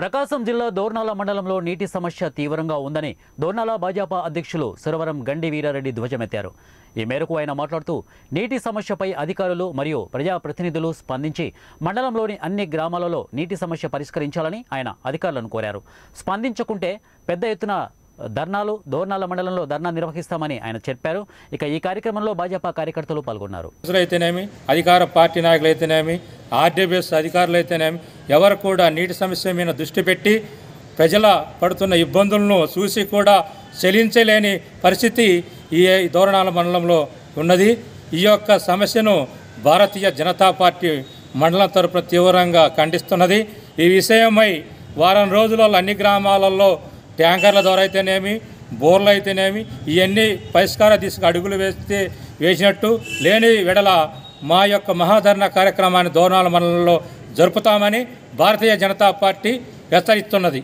ప్రకాశం జిల్లా దోర్నాల మండలంలో నీటి సమస్య తీవ్రంగా ఉందని దోర్నాల భాజపా అధ్యక్షులు సురవరం గండి వీరారెడ్డి ధ్వజమెత్తారు ఈ మేరకు ఆయన మాట్లాడుతూ నీటి సమస్యపై అధికారులు మరియు ప్రజాప్రతినిధులు స్పందించి మండలంలోని అన్ని గ్రామాలలో నీటి సమస్య పరిష్కరించాలని ఆయన అధికారులను కోరారు స్పందించకుంటే పెద్ద ఎత్తున ధర్నాలు దోర్నాల మండలంలో ధర్నా నిర్వహిస్తామని ఆయన చెప్పారు ఇక ఈ కార్యక్రమంలో భాజపా కార్యకర్తలు పాల్గొన్నారు అయితేనేమి అధికార పార్టీ నాయకులు అయితేనేమి ఆర్డీబీఎస్ అధికారులు అయితేనేమి ఎవరు కూడా నీటి సమస్య మీద దృష్టి పెట్టి ప్రజల పడుతున్న ఇబ్బందులను చూసి కూడా చెలించలేని పరిస్థితి ఈ దోరణాల మండలంలో ఉన్నది ఈ యొక్క సమస్యను భారతీయ జనతా పార్టీ మండలం తరపున తీవ్రంగా ఖండిస్తున్నది ఈ విషయమై వారం రోజులలో అన్ని గ్రామాలలో ట్యాంకర్ల ద్వారా అయితేనేమి బోర్లు అయితేనేమి ఇవన్నీ పరిష్కార దిశగా అడుగులు వేస్తే వేసినట్టు లేని వెడల మా యొక్క మహాధరణ కార్యక్రమాన్ని దోనాల మండలంలో జరుపుతామని భారతీయ జనతా పార్టీ హెచ్చరిస్తున్నది